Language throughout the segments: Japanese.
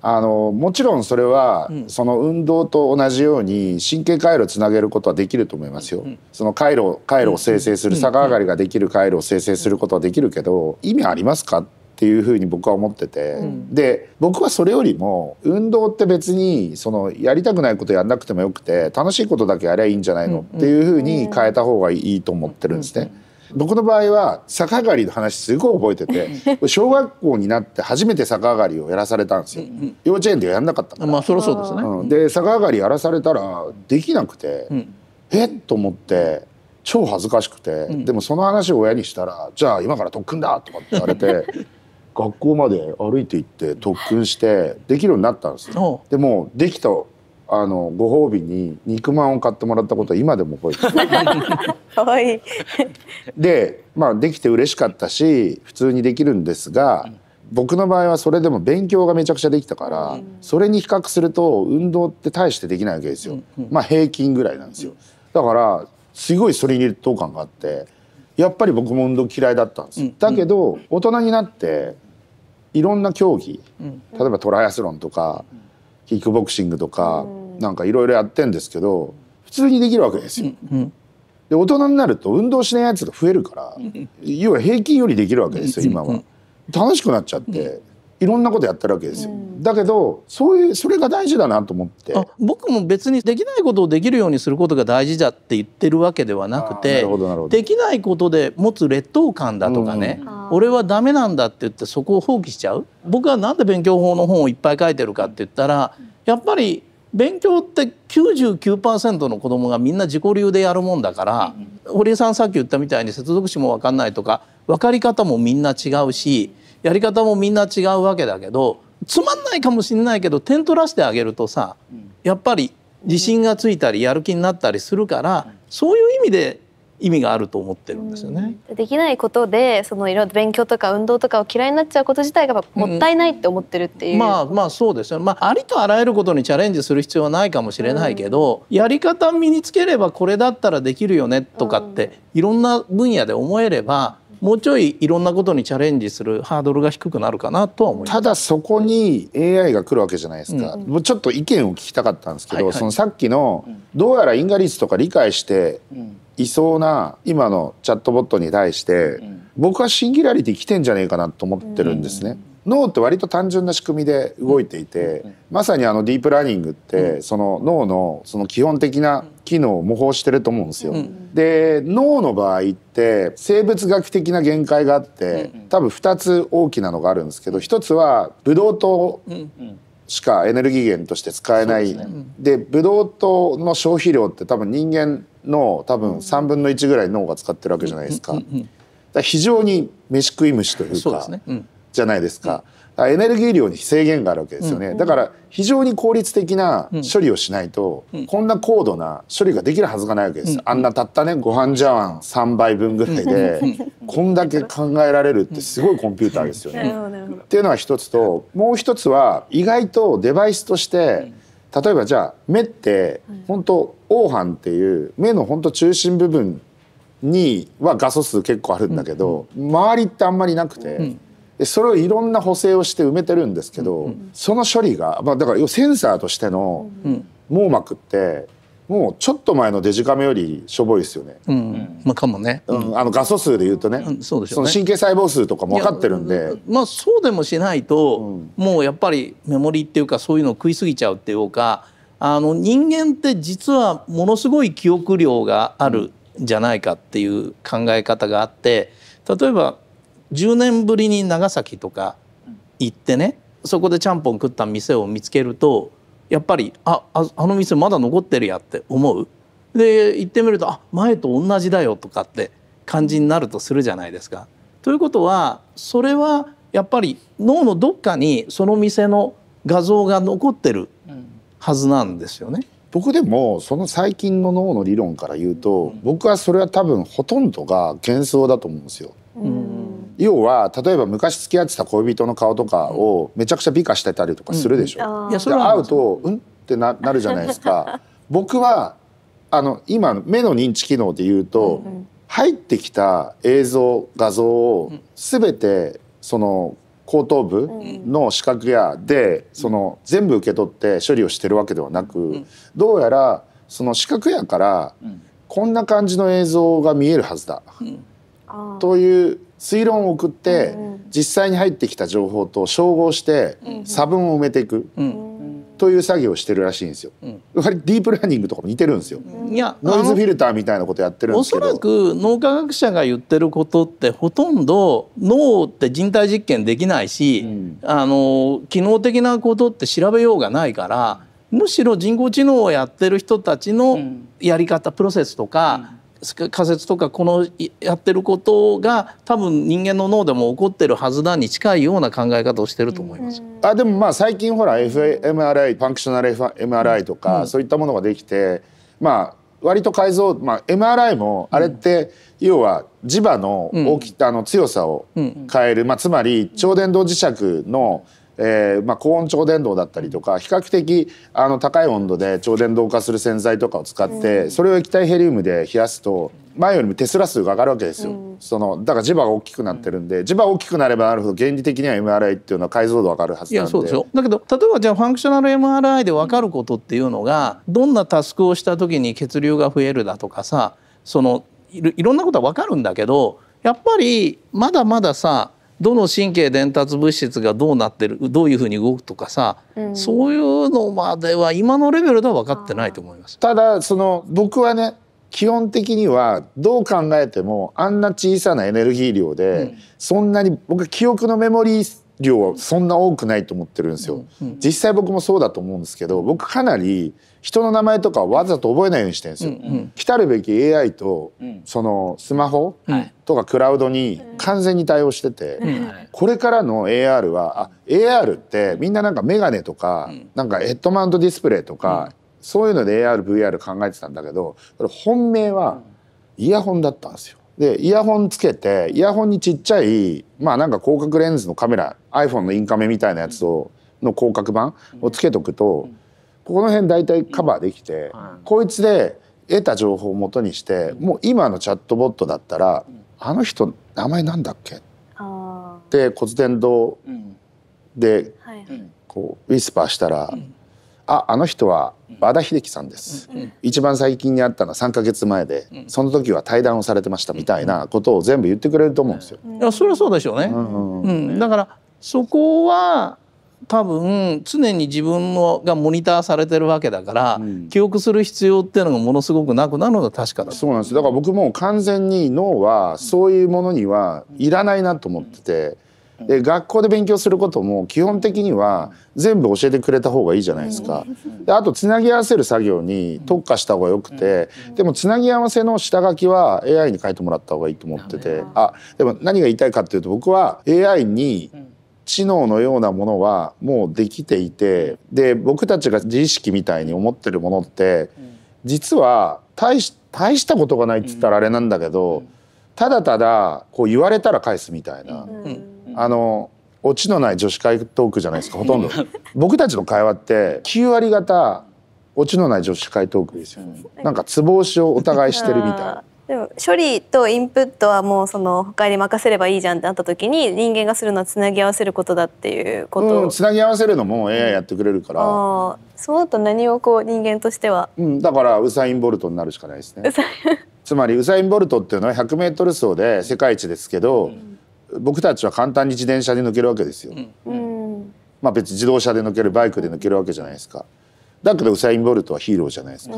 あのもちろんそれは、その運動と同じように神経回路つなげることはできると思いますよ。その回路回路を生成する逆上がりができる回路を生成することはできるけど意味ありますかっていうふうに僕は思ってて、うん、で僕はそれよりも運動って別にそのやりたくないことやんなくてもよくて楽しいことだけやりゃいいんじゃないのっていうふうに変えた方がいいと思ってるんですね。うんうん僕の場合は逆上がりの話すごい覚えてて小学校になって初めて逆上がりをやらされたんですよ、幼稚園でやんなかったからまあそりゃそうですね、うん、で逆上がりやらされたらできなくて、うん、えっと思って超恥ずかしくて、でもその話を親にしたら「じゃあ今から特訓だ!」とかって言われて 学校まで歩いて行って特訓してできるようになったんですよ。でもできたあのご褒美に肉まんを買ってもらったことは今でも覚えてる。で、まあ、できて嬉しかったし普通にできるんですが、僕の場合はそれでも勉強がめちゃくちゃできたから、それに比較すると運動って大してできないわけですよ、まあ平均ぐらいなんですよ。だからすごいそれに等感があってやっぱり僕も運動嫌いだったんですだけど大人になっていろんな競技、例えばトライアスロンとか。キックボクシングとか、うなんかいろいろやってんですけど普通にできるわけですよ。で大人になると運動しないやつが増えるから要は平均よりできるわけですよ今は。楽しくなっちゃっていろんなことやってるわけですよ、だけどそういうそれが大事だなと思って僕も別にできないことをできるようにすることが大事だって言ってるわけではなくてななるるほほどどできないことで持つ劣等感だとかね、うん、俺はダメなんだって言ってそこを放棄しちゃう僕はなんで勉強法の本をいっぱい書いてるかって言ったらやっぱり勉強って99%の子どもがみんな自己流でやるもんだから、うん、堀江さんさっき言ったみたいに接続詞も分かんないとか分かり方もみんな違うしやり方もみんな違うわけだけどつまんないかもしんないけど点取らせてあげるとさ、うん、やっぱり自信がついたりやる気になったりするから、うん、そういう意味で意味があると思ってるんですよね。できないことでそのいろいろ勉強とか運動とかを嫌いになっちゃうこと自体がもったいないって思ってるっていう。うん、まあまあそうですよ、まあありとあらゆることにチャレンジする必要はないかもしれないけど、うん、やり方身につければこれだったらできるよねとかって、いろんな分野で思えれば。もうちょいいろんなことにチャレンジするハードルが低くなるかなとは思いますただそこに AI が来るわけじゃないですか、うん、もうちょっと意見を聞きたかったんですけど、はいはい、そのさっきのどうやら因果ガとか理解していそうな今のチャットボットに対して、うん、僕はシンギュラリティ来てんじゃねえかなと思ってるんですね。脳って割と単純な仕組みで動いていて、まさにあのディープラーニングって、その脳のその基本的な機能を模倣してると思うんですよ。で脳の場合って生物学的な限界があって、多分2つ大きなのがあるんですけど1つはブドウ糖しかエネルギー源として使えないで,、ブドウ糖の消費量って多分人間の多分3分の1ぐらい脳が使ってるわけじゃないですか。か非常に飯食い虫というかじゃないですか。エネルギー量に制限があるわけですよね、だから非常に効率的な処理をしないと、こんな高度な処理ができるはずがないわけです、あんなたったねご飯茶碗3杯分ぐらいで、こんだけ考えられるってすごいコンピューターですよね。っていうのは一つともう一つは意外とデバイスとして、うん例えばじゃあ目って本当黄斑っていう目の本当中心部分には画素数結構あるんだけど、周りってあんまりなくて、でそれをいろんな補正をして埋めてるんですけど、その処理が、まあ、だからセンサーとしての網膜ってもうちょっと前のデジカメよりしょぼいですよね。うん、まあかもね。うん、あの画素数で言うとね、うん、そうですょね、神経細胞数とかも分かってるんで。まあそうでもしないと、うん、もうやっぱりメモリーっていうかそういうのを食い過ぎちゃうっていうか、あの人間って実はものすごい記憶量があるじゃないかっていう考え方があって、例えば10年ぶりに長崎とか行ってね、そこでちゃんぽん食った店を見つけると。やっぱりあああの店まだ残ってるやって思うで行ってみるとあ前と同じだよとかって感じになるとするじゃないですか。ということはそれはやっぱり脳のどっかにその店の画像が残ってるはずなんですよね。僕でもその最近の脳の理論から言うと、僕はそれは多分ほとんどが幻想だと思うんですよ。うん要は例えば昔付き合ってた恋人の顔とかをめちゃくちゃ美化してたりとかするでしょ。うで会うとうんってななるじゃないですか。僕 はあの今目の認知機能で言うと、うんうん、入ってきた映像画像を全てその後頭部の視覚やで、うん、その全部受け取って処理をしてるわけではなく、うん、どうやらその視覚やから、こんな感じの映像が見えるはずだ、うん、という推論を送って実際に入ってきた情報と照合して差分を埋めていく。という作業をしてるらしいんですよ。やはりディープラーニングとかも似てるんですよ。いやノイズフィルターみたいなことやってるんですけど。おそらく脳科学者が言ってることってほとんど脳って人体実験できないし、うん、あの機能的なことって調べようがないから。むしろ人工知能をやってる人たちのやり方プロセスとか、仮説とかこのやってることが多分人間の脳でも起こってるはずだに近いような考え方をしてると思います。あでもまあ最近ほら fMRI ファンクショナル MRI とか、そういったものができてまあ割と改造、まあ、MRI もあれって、要は磁場の大き、さの強さを変える、まあ、つまり超電導磁石の、うんえーまあ、高温超電導だったりとか比較的あの高い温度で超電導化する洗剤とかを使って、うん、それを液体ヘリウムで冷やすと前よりもテスラ数が上がるわけですよ、うん、そのだから磁場が大きくなってるんで、磁場大きくなればなるほど原理的には MRI っていうのは解像度上がるはずなんでそうでだけど例えばじゃあファンクショナル MRI で分かることっていうのがどんなタスクをした時に血流が増えるだとかさそのいろんなことは分かるんだけどやっぱりまだまださどの神経伝達物質がどうなってるどういうふうに動くとかさ、うん、そういうのまでは今のレベルでは分かってないと思います。ただその僕はね基本的にはどう考えてもあんな小さなエネルギー量で、うん、そんなに僕記憶のメモリー量はそんな多くないと思ってるんですよ、うんうん、実際僕もそうだと思うんですけど僕かなり人の名前とかわざと覚えないようにしてるんですよ、うんうん、来たるべき AI と、そのスマホとかクラウドに完全に対応してて、うん、これからの AR はあ AR ってみんななんか眼鏡とか、うん、なんかヘッドマウントディスプレイとか、うん、そういうので ARVR 考えてたんだけど本命はイヤホンだったんですよ。でイヤホンつけてイヤホンにちっちゃいまあなんか広角レンズのカメラ iPhone のインカメみたいなやつをの広角板をつけとくと、ここの辺大体カバーできて、こいつで得た情報をもとにして、もう今のチャットボットだったら、あの人名前なんだっけって骨伝導で、こうウィスパーしたら、ああの人は和田秀樹さんです、うん、一番最近に会ったのは3か月前で、うん、その時は対談をされてましたみたいなことを全部言ってくれると思うんですよ。いやそれはそうでしょうね、うん、うん、だからそこは多分常に自分のがモニターされてるわけだから、記憶する必要っていうのがものすごくなくなるのは確かだそうなんですだから僕も完全に脳はそういうものにはいらないなと思ってて。で学校で勉強することも基本的には全部教えてくれた方がいいじゃないですか。であとつなぎ合わせる作業に特化した方がよくてでもつなぎ合わせの下書きは AI に書いてもらった方がいいと思っててあでも何が言いたいかっていうと僕は AI に知能のようなものはもうできていてで僕たちが自意識みたいに思ってるものって実は大し大したことがないって言ったらあれなんだけどただただこう言われたら返すみたいな。うんあのオチのない女子会トークじゃないですかほとんど僕たちの会話って9割方オチのない女子会トークですよねなんかツボ押しをお互いしてるみたいなでも処理とインプットはもうその他に任せればいいじゃんってなった時に人間がするのはつなぎ合わせることだっていうこと、うん、つなぎ合わせるのも AI やってくれるから、うん、そうと何をこう人間としては、うん、だからウサイン・ボルトになるしかないですね つまりウサイン・ボルトっていうのは 100m 走で世界一ですけど、うん僕たちは簡単に自転車で抜けるわけですよ。うんまあ、別に自動車で抜けるバイクで抜けるわけじゃないですか。だけどウサイン・ボルトはヒーローじゃないですか。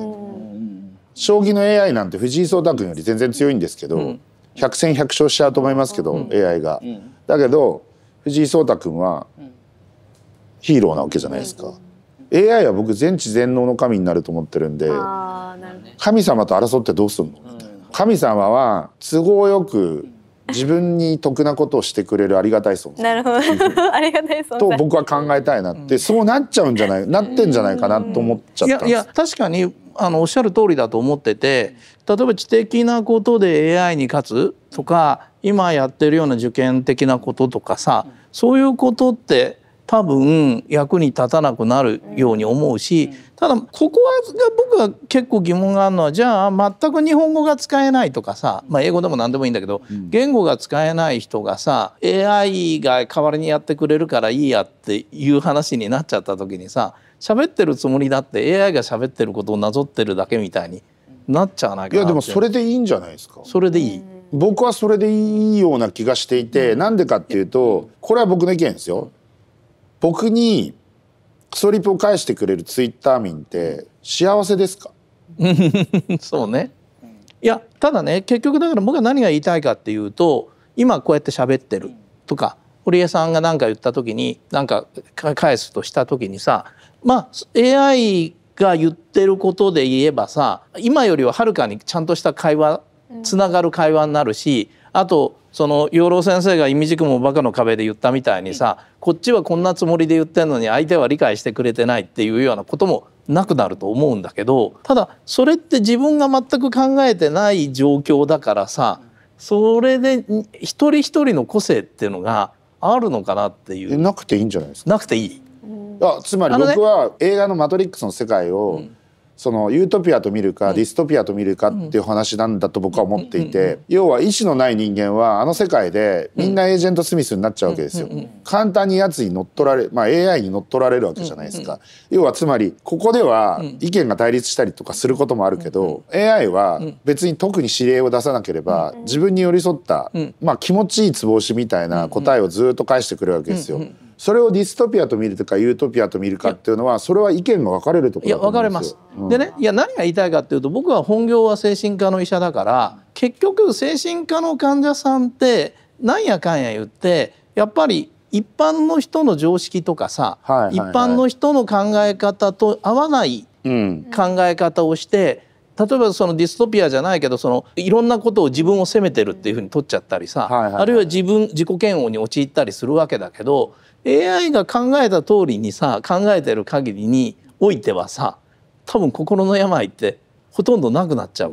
将棋の AI なんて藤井聡太君より全然強いんですけど、うん、1戦百勝しちゃうと思いますけど、うん、AI が、うん、だけど藤井聡太君はヒーローなわけじゃないですか、AI は僕全知全能の神になると思ってるんで、ね、神様と争ってどうするのみた神様は都合よく自分に得なことをしてくれるありがたい存在なるほど ありがたい存在と僕は考えたいなって、うん、そうなっちゃうんじゃないなってんじゃないかなと思っちゃったんですいやいや確かにあのおっしゃる通りだと思ってて例えば知的なことで AI に勝つとか今やってるような受験的なこととかさそういうことって多分役に立たなくなるように思うし、ただここは僕は結構疑問があるのはじゃあ全く日本語が使えないとかさ、まあ、英語でも何でもいいんだけど、言語が使えない人がさ AI が代わりにやってくれるからいいやっていう話になっちゃった時にさ喋ってるつもりだって AI が喋ってることをなぞってるだけみたいになっちゃわないかいやでもそれでいいんじゃないですか。それでいい、僕はそれでいいような気がしていて、うなんでかっていうとこれは僕の意見ですよ僕にストリップを返してくれるツイッター民って幸せですか そうねいやただね結局だから僕は何が言いたいかっていうと今こうやって喋ってるとか堀江さんが何か言った時に何か返すとした時にさまあ AI が言ってることで言えばさ今よりははるかにちゃんとした会話つながる会話になるし、あとその養老先生が意味軸もバカの壁で言ったみたいにさこっちはこんなつもりで言ってんのに相手は理解してくれてないっていうようなこともなくなると思うんだけどただそれって自分が全く考えてない状況だからさそれで一人一人の個性っていうのがあるのかなっていう。なくていいんじゃないですかなくていいあつまり僕は映画の「マトリックス」の世界を、うんそのユートピアと見るかディストピアと見るかっていう話なんだと僕は思っていて要は意思のない人間はあの世界でみんなエージェント・スミスになっちゃうわけですよ。簡単にやつに乗っ取られまあ AI に乗っ取られるわけじゃないですか。要はつまりここでは意見が対立したりとかすることもあるけど AI は別に特に指令を出さなければ自分に寄り添ったまあ気持ちいいつぼ押しみたいな答えをずっと返してくるわけですよ。それをディストピアと見るとかユートピアと見るかっていうのはそれは意見が分かれるところだと思いや分かれます、うん、でねいや何が言いたいかっていうと僕は本業は精神科の医者だから結局精神科の患者さんってなんやかんや言ってやっぱり一般の人の常識とかさ、はいはいはい、一般の人の考え方と合わない考え方をして、うん、例えばそのディストピアじゃないけどそのいろんなことを自分を責めてるっていうふうに取っちゃったりさ、はいはいはい、あるいは自分自己嫌悪に陥ったりするわけだけど。AI が考えた通りにさ考えてる限りにおいてはさ多分心の病ってほとんどなくなっちゃう。